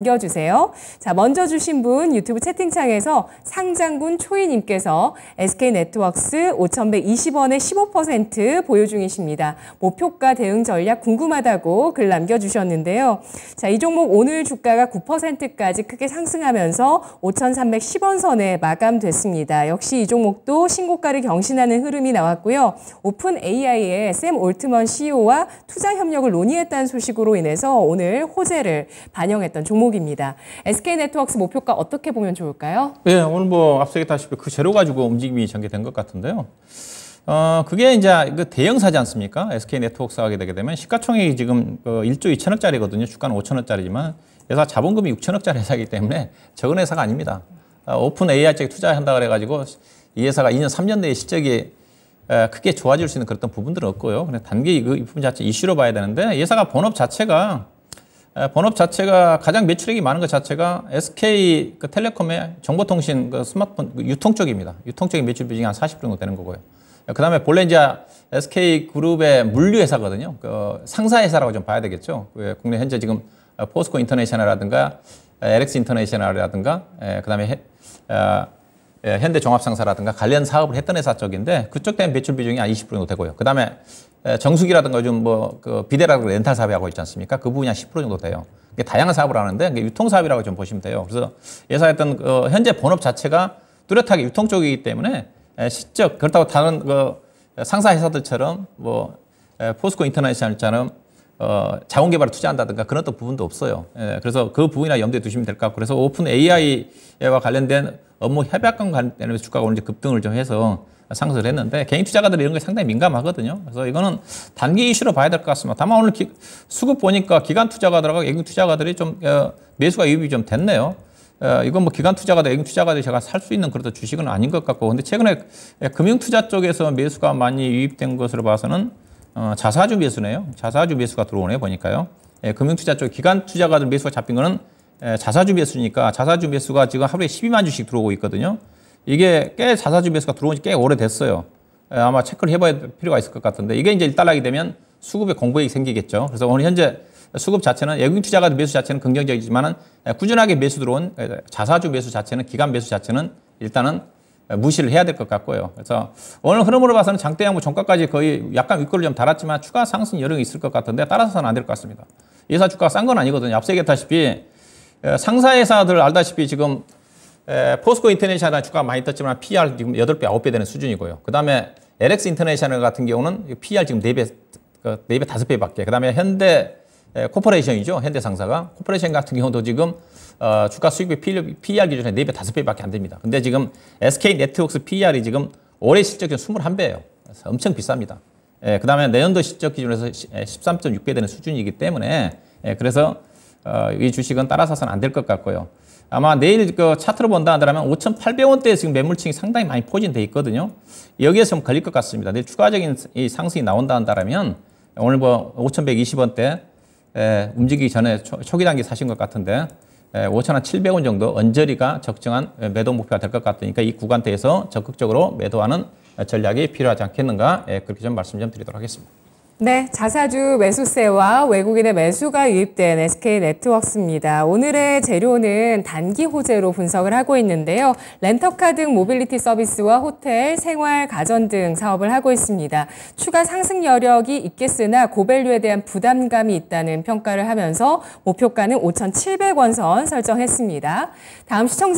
남겨주세요. 자, 먼저 주신 분 유튜브 채팅창에서 상장군 초이님께서 s k 네트워크스 5,120원에 15% 보유 중이십니다. 목표가 대응 전략 궁금하다고 글 남겨주셨는데요. 자, 이 종목 오늘 주가가 9%까지 크게 상승하면서 5,310원 선에 마감됐습니다. 역시 이 종목도 신고가를 경신하는 흐름이 나왔고요. 오픈 AI의 샘 올트먼 CEO와 투자 협력을 논의했다는 소식으로 인해서 오늘 호재를 반영했던 종목 종목입니다. SK네트워크스 목표가 어떻게 보면 좋을까요? 네, 오늘 뭐 앞서 얘기다시피그 재료 가지고 움직임이 전개된 것 같은데요. 어, 그게 이제 그 대형사지 않습니까? SK네트워크스 하게 되게 되면 시가총액이 지금 그 어, 1조 2천억짜리거든요. 주가는 5천억짜리지만 회사 자본금이 6천억짜리 회사이기 때문에 적은 회사가 아닙니다. 아, 오픈 AI 쪽에 투자한다 그래가지고 이 회사가 2년, 3년 내에 실적이 크게 좋아질 수 있는 그런 부분들은 없고요. 그냥 단기 이 부분 자체 이슈로 봐야 되는데 이 회사가 본업 자체가 본업 자체가 가장 매출액이 많은 것 자체가 SK 그 텔레콤의 정보통신 그 스마트폰 그 유통 쪽입니다. 유통 쪽의 매출 비중이 한 40% 정도 되는 거고요. 그 다음에 본래 이제 SK 그룹의 물류회사거든요. 그 상사회사라고 좀 봐야 되겠죠. 그 국내 현재 지금 포스코 인터내셔널이라든가 LX 인터내셔널이라든가 그 다음에 예, 현대종합상사라든가 관련 사업을 했던 회사 쪽인데 그쪽 때문에 매출 비중이 한 20% 정도 되고요. 그다음에 예, 정수기라든가 요즘 뭐그 비대라든가 렌탈 사업이 하고 있지 않습니까? 그 부분이 한 10% 정도 돼요. 이게 다양한 사업을 하는데 이게 유통 사업이라고 좀 보시면 돼요. 그래서 예사했던 그 현재 본업 자체가 뚜렷하게 유통 쪽이기 때문에 예, 실적 그렇다고 다른 그 상사 회사들처럼 뭐 예, 포스코 인터내셔널처럼 어, 자원 개발에 투자한다든가 그런 어떤 부분도 없어요. 예, 그래서 그 부분이나 염두에 두시면 될 것 같고 그래서 오픈 AI와 관련된 업무 협약금 관련해서 주가가 오늘 급등을 좀 해서 상승을 했는데 개인 투자가들이 이런 게 상당히 민감하거든요. 그래서 이거는 단기 이슈로 봐야 될 것 같습니다. 다만 오늘 기, 수급 보니까 기간 투자가들하고 애기 투자가들이 좀 어, 매수가 유입이 좀 됐네요. 어, 이건 뭐기간 투자가들, 애기 투자가들 제가 살 수 있는 그런 주식은 아닌 것 같고 근데 최근에 금융 투자 쪽에서 매수가 많이 유입된 것으로 봐서는 어, 자사주 매수네요. 자사주 매수가 들어오네요. 보니까요. 예, 금융투자 쪽 기관 투자가들 매수가 잡힌 거는 예, 자사주 매수니까 자사주 매수가 지금 하루에 12만 주씩 들어오고 있거든요. 이게 꽤 자사주 매수가 들어온 지 꽤 오래됐어요. 예, 아마 체크를 해봐야 될 필요가 있을 것 같은데 이게 이제 일단락이 되면 수급의 공백이 생기겠죠. 그래서 오늘 현재 수급 자체는 외국인 투자가 매수 자체는 긍정적이지만 예, 꾸준하게 매수 들어온 예, 자사주 매수 자체는 기간 매수 자체는 일단은 무시를 해야 될 것 같고요. 그래서 오늘 흐름으로 봐서는 장대양부 종가까지 거의 약간 윗골을 좀 달았지만 추가 상승 여력이 있을 것 같은데 따라서는 안 될 것 같습니다. 예사 주가가 싼 건 아니거든요. 앞서 얘기했다시피 상사 회사들 알다시피 지금 포스코 인터내셔널 주가 많이 떴지만 PR 지금 8배, 9배 되는 수준이고요. 그 다음에 LX 인터내셔널 같은 경우는 PR 지금 4배, 4배, 5배밖에. 그 네 다음에 현대 예, 코퍼레이션이죠. 현대상사가. 코퍼레이션 같은 경우도 지금 어, 주가 수익비 PER 기준에 4배, 5배밖에 안 됩니다. 근데 지금 SK네트웍스 PER이 지금 올해 실적 기준 21배예요. 그래서 엄청 비쌉니다. 예, 그 다음에 내년도 실적 기준에서 13.6배 예, 되는 수준이기 때문에 예, 그래서 어, 이 주식은 따라 사서는 안 될 것 같고요. 아마 내일 그 차트로 본다 하더라면 5,800원대에 지금 매물층이 상당히 많이 포진돼 있거든요. 여기에서 좀 걸릴 것 같습니다. 내일 추가적인 이 상승이 나온다 한다면 오늘 뭐 5,120원대 에, 예, 움직이기 전에 초, 초기 단계 사신 것 같은데 에, 5 0 0 0 700원 정도 언저리가 적정한 매도 목표가 될 것 같으니까 이 구간대에서 적극적으로 매도하는 전략이 필요하지 않겠는가 에, 예, 그렇게 좀 말씀 좀 드리도록 하겠습니다. 네, 자사주 매수세와 외국인의 매수가 유입된 SK 네트워크스입니다. 오늘의 재료는 단기 호재로 분석을 하고 있는데요. 렌터카 등 모빌리티 서비스와 호텔, 생활, 가전 등 사업을 하고 있습니다. 추가 상승 여력이 있겠으나 고밸류에 대한 부담감이 있다는 평가를 하면서 목표가는 5,700원 선 설정했습니다. 다음 시청자